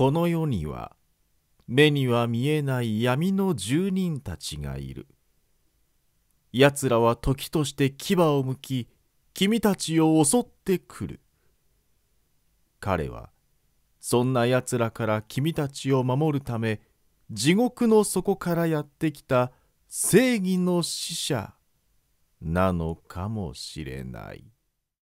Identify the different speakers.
Speaker 1: この世には目には見えない闇の住人たちがいる奴らは時として牙をむき君たちを襲ってくる彼はそんな奴らから君たちを守るため地獄の底からやってきた正義の使者なのかもしれない。